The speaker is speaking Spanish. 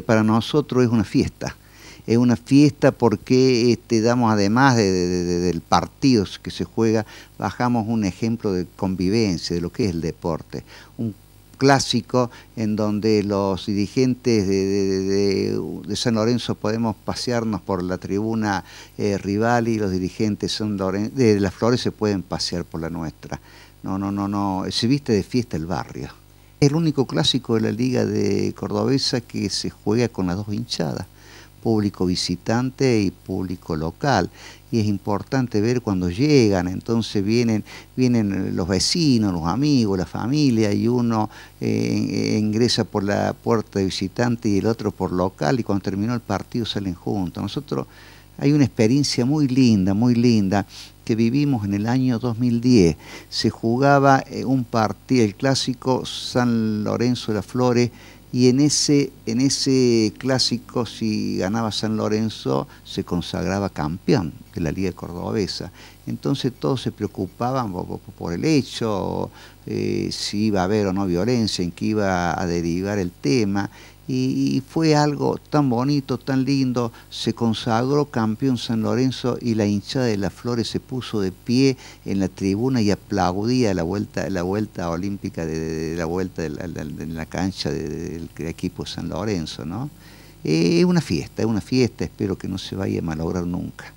para nosotros es una fiesta. Es una fiesta porque este, damos, además del partido que se juega, bajamos un ejemplo de convivencia, de lo que es el deporte. Un clásico en donde los dirigentes de, San Lorenzo podemos pasearnos por la tribuna eh, rival y los dirigentes San de las Flores se pueden pasear por la nuestra. No, no, no, no. Se viste de fiesta el barrio el único clásico de la Liga de Cordobesa que se juega con las dos hinchadas, público visitante y público local. Y es importante ver cuando llegan, entonces vienen, vienen los vecinos, los amigos, la familia, y uno eh, ingresa por la puerta de visitante y el otro por local, y cuando terminó el partido salen juntos. Nosotros hay una experiencia muy linda, muy linda, que vivimos en el año 2010. Se jugaba eh, un partido, el clásico San Lorenzo de las Flores, y en ese, en ese clásico, si ganaba San Lorenzo, se consagraba campeón de la Liga Cordobesa. Entonces todos se preocupaban por el hecho, eh, si iba a haber o no violencia, en qué iba a derivar el tema. Y, fue algo tan bonito, tan lindo. Se consagró campeón San Lorenzo y la hinchada de las flores se puso de pie en la tribuna y aplaudía la vuelta, la vuelta olímpica de, la vuelta en la, cancha del equipo San Lorenzo. ¿no? Eh, es una fiesta, es una fiesta, espero que no se vaya a malograr nunca.